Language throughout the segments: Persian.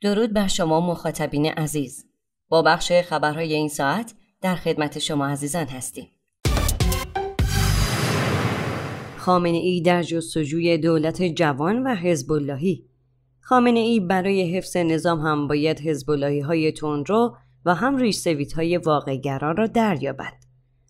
درود بر شما مخاطبین عزیز با بخش خبرهای این ساعت در خدمت شما عزیزان هستیم خامنه ای در جستجوی دولت جوان و حزب اللهی خامنه ای برای حفظ نظام هم باید حزب های تندرو و هم ریش سویت های واقعگرا را دریابد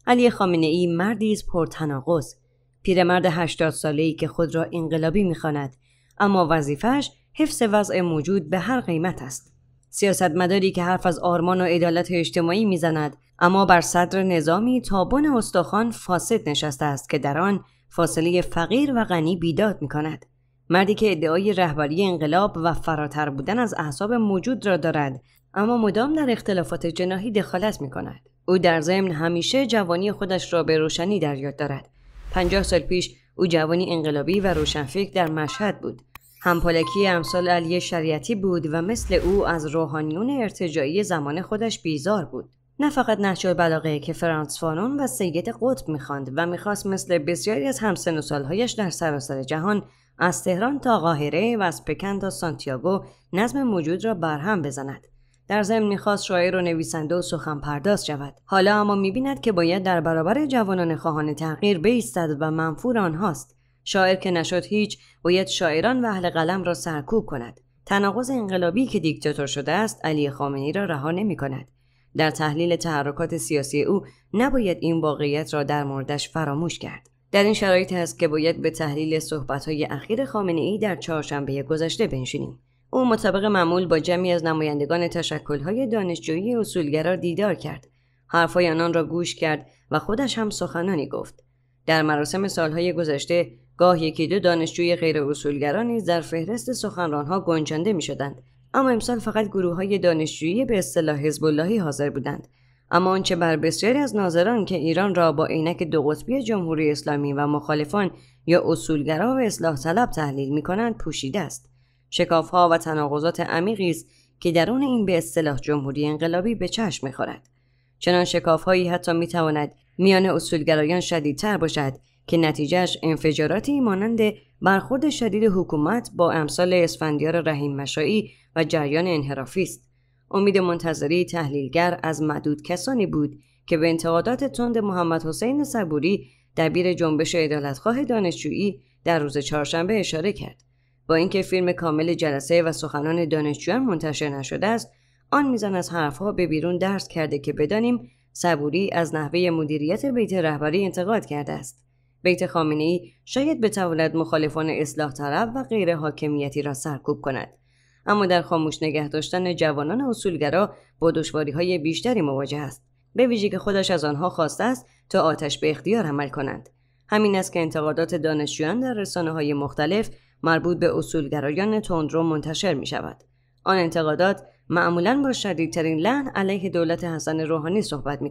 علی خامنه ای مردی است پرتناقض پیرمرد 80 ساله ای که خود را انقلابی میخواند اما وظیفش حفظ وضع موجود به هر قیمت است. سیاستمداری که حرف از آرمان و عدالت اجتماعی میزند اما بر صدر نظامی تابون استخوان فاسد نشسته است که در آن فاصله فقیر و غنی بیداد می کند. مردی که ادعای رهبری انقلاب و فراتر بودن از احساب موجود را دارد اما مدام در اختلافات جناهی دخالت می کند. او در ضمن همیشه جوانی خودش را به روشنی در یاد دارد. پنجاه سال پیش او جوانی انقلابی و روشنفکر در مشهد بود. همپالکی امثال علی شریعتی بود و مثل او از روحانیون ارتجایی زمان خودش بیزار بود. نه فقط نهج بلاغه که فرانس فانون و سید قطب میخواند و میخواست مثل بسیاری از همسن و سالهایش در سراسر جهان از تهران تا قاهره و از پکن تا سانتیاگو نظم موجود را برهم بزند در ضمن میخواست شاعر و نویسنده و سخن پرداز شود حالا اما میبیند که باید در برابر جوانان خواهان تغییر بایستد و منفور آنهاست شاعر که نشد هیچ باید شاعران و اهل قلم را سرکوب کند تناقض انقلابی که دیکتاتور شده است علی خامنی را رها نمی کند. در تحلیل تحرکات سیاسی او نباید این واقعیت را در موردش فراموش کرد. در این شرایط است که باید به تحلیل صحبت‌های اخیر خامنه ای در چهارشنبه گذشته بنشینیم. او مطابق معمول با جمعی از نمایندگان تشکل‌های دانشجویی اصولگرا دیدار کرد. حرفهای آنان را گوش کرد و خودش هم سخنانی گفت. در مراسم سالهای گذشته گاه یکی دو دانشجوی غیر اصولگرانی در فهرست سخنرانها گنجانده می شدند. اما امسال فقط گروه های دانشجویی به اصطلاح حزب اللهی حاضر بودند اما آنچه بر بسیاری از ناظران که ایران را با عینک دو قطبی جمهوری اسلامی و مخالفان یا اصولگرا و اصلاح طلب تحلیل می کنند پوشیده است شکافها و تناقضات عمیقی است که درون این به اصطلاح جمهوری انقلابی به چشم میخورد چنان شکافهایی حتی تواند میان اصولگرایان شدیدتر باشد که نتیجهش انفجاراتی مانند برخورد شدید حکومت با امثال اسفندیار رحیم مشایی و جریان انحرافی است. امید منتظری تحلیلگر از مدود کسانی بود که به انتقادات تند محمد حسین صبوری دبیر جنبش عدالتخواه دانشجویی در روز چهارشنبه اشاره کرد. با اینکه فیلم کامل جلسه و سخنان دانشجویان منتشر نشده است، آن میزان از حرفها به بیرون درس کرده که بدانیم صبوری از نحوه مدیریت بیت رهبری انتقاد کرده است. بیت خامنه ای شاید بتواند مخالفان اصلاح طرف و غیر حاکمیتی را سرکوب کند اما در خاموش نگه داشتن جوانان اصولگرا با دشواری های بیشتری مواجه است به ویژه که خودش از آنها خواسته است تا آتش به اختیار عمل کنند همین است که انتقادات دانشجویان در رسانه های مختلف مربوط به اصولگرایان تندرو منتشر می شود. آن انتقادات معمولا با شدیدترین لحن علیه دولت حسن روحانی صحبت می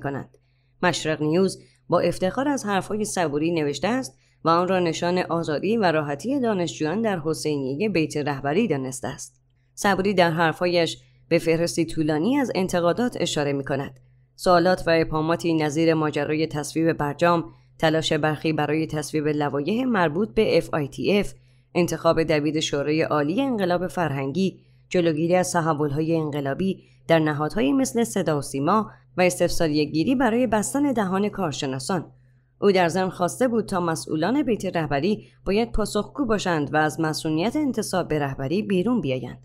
مشرق نیوز با افتخار از حرفهای صبوری نوشته است و آن را نشان آزادی و راحتی دانشجویان در حسینیه بیت رهبری دانسته است صبوری در حرفهایش به فهرستی طولانی از انتقادات اشاره می کند سوالات و ابهاماتی نظیر ماجرای تصویب برجام تلاش برخی برای تصویب لوایح مربوط به FITF انتخاب دبیر شورای عالی انقلاب فرهنگی جلوگیری از های انقلابی در نهادهایی مثل صدا و سیما و گیری برای بستن دهان کارشناسان او در ضمن خواسته بود تا مسئولان بیت رهبری باید پاسخگو باشند و از مسئولیت انتصاب به رهبری بیرون بیایند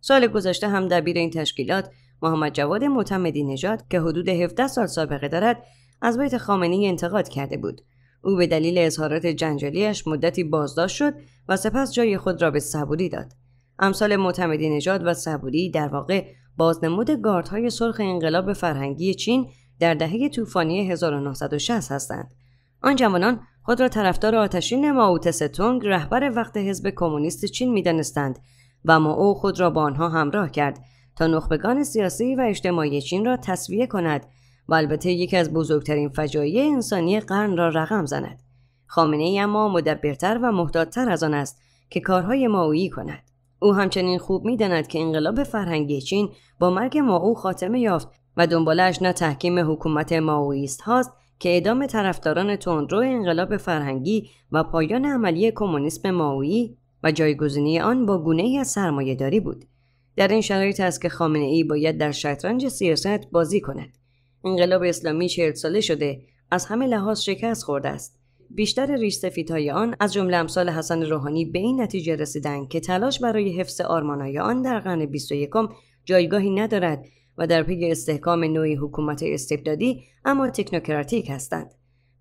سال گذشته هم دبیر این تشکیلات محمد جواد معتمدی نژاد که حدود 17 سال سابقه دارد از بیت خامنی انتقاد کرده بود او به دلیل اظهارات جنجالیش مدتی بازداشت شد و سپس جای خود را به صبوری داد امثال معتمدی نژاد و صبوری در واقع بازنمود گاردهای سرخ انقلاب فرهنگی چین در دهه طوفانی 1960 هستند آن جوانان خود را طرفدار آتشین ماوت ستونگ رهبر وقت حزب کمونیست چین میدانستند و ما او خود را با آنها همراه کرد تا نخبگان سیاسی و اجتماعی چین را تصویه کند و البته یکی از بزرگترین فجایع انسانی قرن را رقم زند خامنه ای اما مدبرتر و محتاطتر از آن است که کارهای ماویی کند او همچنین خوب میداند که انقلاب فرهنگی چین با مرگ ماو خاتمه یافت و دنبالش نه تحکیم حکومت ماویست هاست که اعدام طرفداران تندرو انقلاب فرهنگی و پایان عملی کمونیسم ماویی و جایگزینی آن با گونه ای از سرمایهداری بود در این شرایط است که خامنه ای باید در شطرنج سیاست بازی کند انقلاب اسلامی چهل ساله شده از همه لحاظ شکست خورده است بیشتر ریش های آن از جمله امثال حسن روحانی به این نتیجه رسیدند که تلاش برای حفظ آرمانهای آن در قرن 21 جایگاهی ندارد و در پی استحکام نوعی حکومت استبدادی اما تکنوکراتیک هستند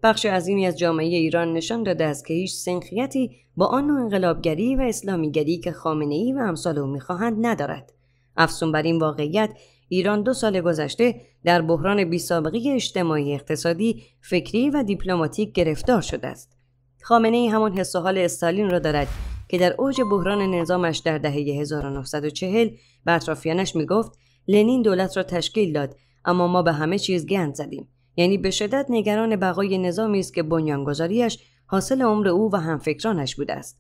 بخش عظیمی از جامعه ایران نشان داده است که هیچ سنخیتی با آن نوع انقلابگری و اسلامیگری که خامنه ای و امثال او میخواهند ندارد افسون بر این واقعیت ایران دو سال گذشته در بحران بیسابقه اجتماعی اقتصادی، فکری و دیپلماتیک گرفتار شده است. خامنه ای همان حس و حال استالین را دارد که در اوج بحران نظامش در دهه 1940 به اطرافیانش گفت لنین دولت را تشکیل داد اما ما به همه چیز گند زدیم یعنی به شدت نگران بقای نظامی است که بنیانگذاریش حاصل عمر او و همفکرانش بوده است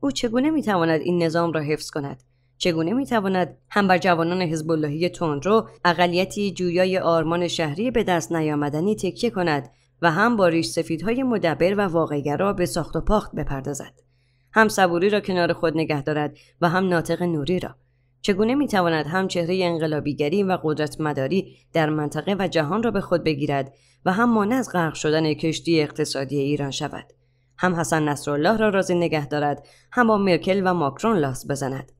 او چگونه میتواند این نظام را حفظ کند چگونه میتواند هم بر جوانان حزب اللهی تندرو اقلیتی جویای آرمان شهری به دست نیامدنی تکیه کند و هم با ریش سفیدهای مدبر و واقعگرا به ساخت و پاخت بپردازد هم صبوری را کنار خود نگه دارد و هم ناطق نوری را چگونه میتواند هم چهره انقلابیگری و قدرت مداری در منطقه و جهان را به خود بگیرد و هم مانع از غرق شدن کشتی اقتصادی ایران شود هم حسن نصرالله را راضی نگه دارد هم با مرکل و ماکرون لاس بزند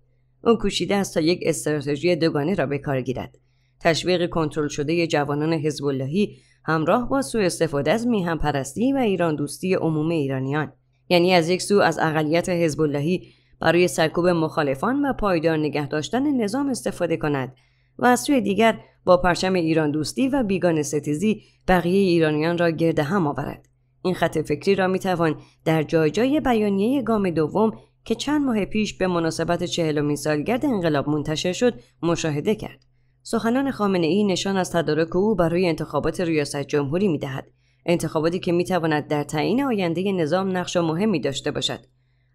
او کوشیده است تا یک استراتژی دوگانه را به کار گیرد تشویق کنترل شده جوانان حزب اللهی همراه با سوء استفاده از میهم پرستی و ایران دوستی عموم ایرانیان یعنی از یک سو از اقلیت حزب اللهی برای سرکوب مخالفان و پایدار نگه داشتن نظام استفاده کند و از سوی دیگر با پرچم ایران دوستی و بیگان ستیزی بقیه ایرانیان را گرد هم آورد این خط فکری را می توان در جای جای بیانیه گام دوم که چند ماه پیش به مناسبت چهلمین سالگرد انقلاب منتشر شد مشاهده کرد سخنان خامنه ای نشان از تدارک او برای انتخابات ریاست جمهوری می دهد. انتخاباتی که می تواند در تعیین آینده نظام نقش مهمی داشته باشد.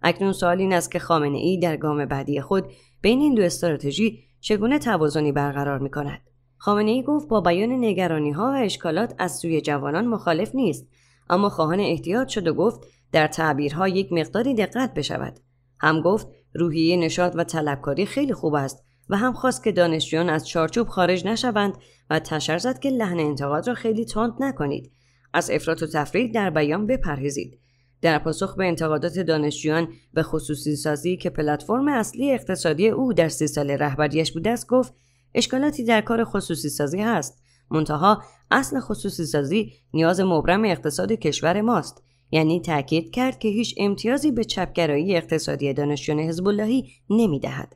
اکنون سوال این است که خامنه ای در گام بعدی خود بین این دو استراتژی چگونه توازنی برقرار می کند. خامنه ای گفت با بیان نگرانی ها و اشکالات از سوی جوانان مخالف نیست اما خواهان احتیاط شد و گفت در تعبیرها یک مقداری دقت بشود. هم گفت روحیه نشاط و طلبکاری خیلی خوب است و هم خواست که دانشجویان از چارچوب خارج نشوند و تشر زد که لحن انتقاد را خیلی تند نکنید از افراط و تفرید در بیان بپرهیزید در پاسخ به انتقادات دانشجویان به خصوصی سازی که پلتفرم اصلی اقتصادی او در سی سال رهبریش بوده است گفت اشکالاتی در کار خصوصی سازی هست منتها اصل خصوصی سازی نیاز مبرم اقتصاد کشور ماست یعنی تاکید کرد که هیچ امتیازی به چپگرایی اقتصادی دانشجویان حزب اللهی نمیدهد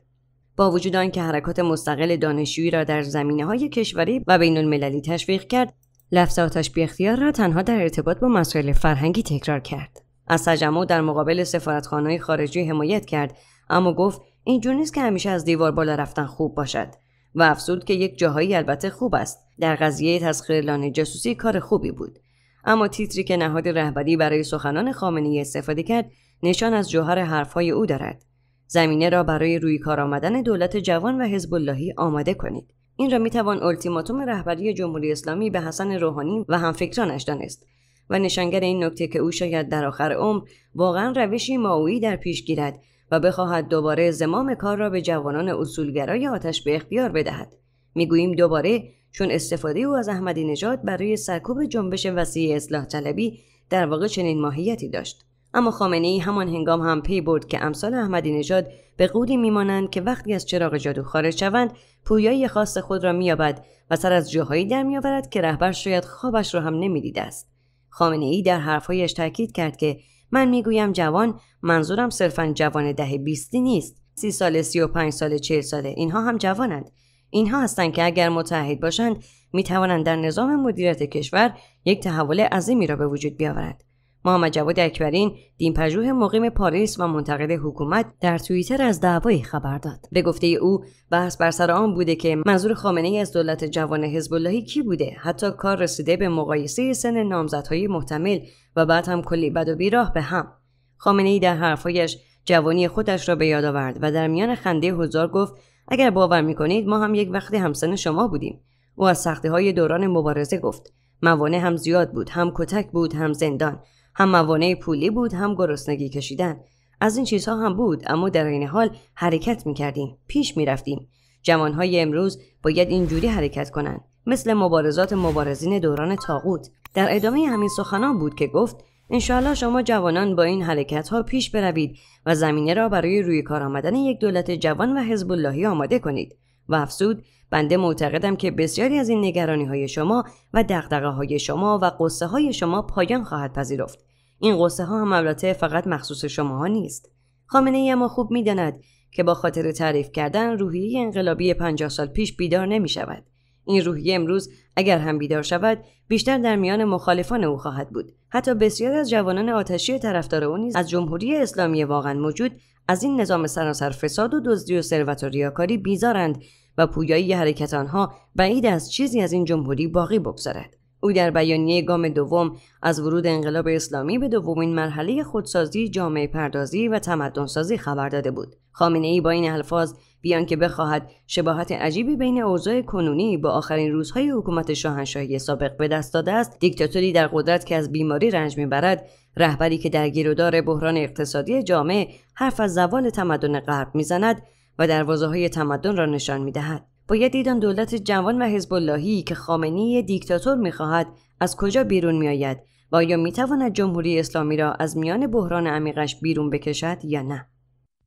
با وجود آنکه حرکات مستقل دانشجویی را در زمینه های کشوری و بین المللی تشویق کرد لفظ آتش اختیار را تنها در ارتباط با مسائل فرهنگی تکرار کرد از تجمع در مقابل سفارتخانه خارجی حمایت کرد اما گفت اینجور نیست که همیشه از دیوار بالا رفتن خوب باشد و افزود که یک جاهایی البته خوب است در قضیه تسخیر لانه جاسوسی کار خوبی بود اما تیتری که نهاد رهبری برای سخنان خامنی استفاده کرد نشان از جوهر حرفهای او دارد زمینه را برای روی کار آمدن دولت جوان و حزب اللهی آماده کنید این را میتوان التیماتوم رهبری جمهوری اسلامی به حسن روحانی و همفکرانش دانست و نشانگر این نکته که او شاید در آخر عمر واقعا روشی ماوی در پیش گیرد و بخواهد دوباره زمام کار را به جوانان اصولگرای آتش به اختیار بدهد میگوییم دوباره چون استفاده او از احمدی نژاد برای سرکوب جنبش وسیع اصلاح طلبی در واقع چنین ماهیتی داشت اما خامنه ای همان هنگام هم پی برد که امثال احمدی نژاد به قولی میمانند که وقتی از چراغ جادو خارج شوند پویای خاص خود را مییابد و سر از جاهایی در میآورد که رهبر شاید خوابش را هم نمیدیده است خامنه ای در حرفهایش تاکید کرد که من میگویم جوان منظورم صرفا جوان ده بیستی نیست سی ساله سی و پنج ساله چهل ساله اینها هم جوانند اینها هستند که اگر متحد باشند می توانند در نظام مدیریت کشور یک تحول عظیمی را به وجود بیاورند محمد جواد اکبرین دینپژوه مقیم پاریس و منتقد حکومت در توییتر از دعوایی خبر داد به گفته او بحث بر سر آن بوده که منظور خامنه ای از دولت جوان حزب اللهی کی بوده حتی کار رسیده به مقایسه سن نامزدهای محتمل و بعد هم کلی بد و بیراه به هم خامنه ای در حرفهایش جوانی خودش را به یاد آورد و در میان خنده هزار گفت اگر باور میکنید ما هم یک وقتی همسن شما بودیم او از سختی های دوران مبارزه گفت موانع هم زیاد بود هم کتک بود هم زندان هم موانع پولی بود هم گرسنگی کشیدن از این چیزها هم بود اما در این حال حرکت میکردیم پیش میرفتیم جوانهای امروز باید اینجوری حرکت کنند مثل مبارزات مبارزین دوران تاغوت در ادامه همین سخنان بود که گفت انشاءالله شما جوانان با این حرکت ها پیش بروید و زمینه را برای روی کار آمدن یک دولت جوان و حزب اللهی آماده کنید و افسود بنده معتقدم که بسیاری از این نگرانی های شما و دقدقه های شما و قصه های شما پایان خواهد پذیرفت این قصه ها هم البته فقط مخصوص شما ها نیست خامنه ای اما خوب میداند که با خاطر تعریف کردن روحیه انقلابی 50 سال پیش بیدار نمی شود این روحیه امروز اگر هم بیدار شود بیشتر در میان مخالفان او خواهد بود حتی بسیار از جوانان آتشی طرفدار او نیز از جمهوری اسلامی واقعا موجود از این نظام سراسر فساد و دزدی و ثروت و ریاکاری بیزارند و پویایی حرکت آنها بعید از چیزی از این جمهوری باقی بگذارد او در بیانیه گام دوم از ورود انقلاب اسلامی به دومین مرحله خودسازی جامعه پردازی و تمدنسازی خبر داده بود خامنه ای با این الفاظ بیان که بخواهد شباهت عجیبی بین اوضاع کنونی با آخرین روزهای حکومت شاهنشاهی سابق به دست داده است دیکتاتوری در قدرت که از بیماری رنج میبرد رهبری که در گیرودار بحران اقتصادی جامعه حرف از زوال تمدن غرب میزند و دروازه های تمدن را نشان میدهد باید دیدن دولت جوان و حزب اللهی که خامنه‌ای دیکتاتور میخواهد از کجا بیرون میآید و آیا میتواند جمهوری اسلامی را از میان بحران عمیقش بیرون بکشد یا نه